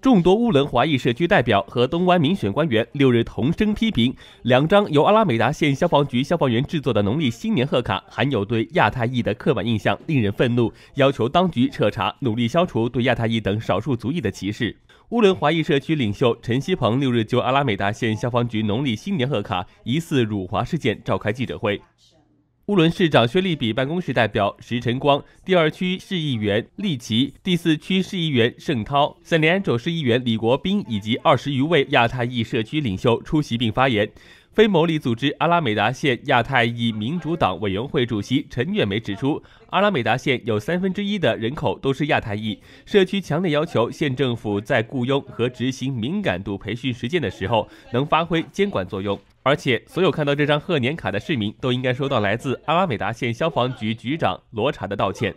众多乌伦华裔社区代表和东湾民选官员六日同声批评，两张由阿拉美达县消防局消防员制作的农历新年贺卡含有对亚太裔的刻板印象，令人愤怒，要求当局彻查，努力消除对亚太裔等少数族裔的歧视。乌伦华裔社区领袖陈希鹏六日就阿拉美达县消防局农历新年贺卡疑似辱华事件召开记者会。乌伦市长薛丽比办公室代表石晨光、第二区市议员利奇、第四区市议员盛涛、森连州市议员李国斌以及二十余位亚太裔社区领袖出席并发言。非牟利组织阿拉美达县亚太裔民主党委员会主席陈远梅指出，阿拉美达县有三分之一的人口都是亚太裔社区，强烈要求县政府在雇佣和执行敏感度培训实践的时候，能发挥监管作用。而且，所有看到这张贺年卡的市民都应该收到来自阿拉美达县消防局局长罗查的道歉。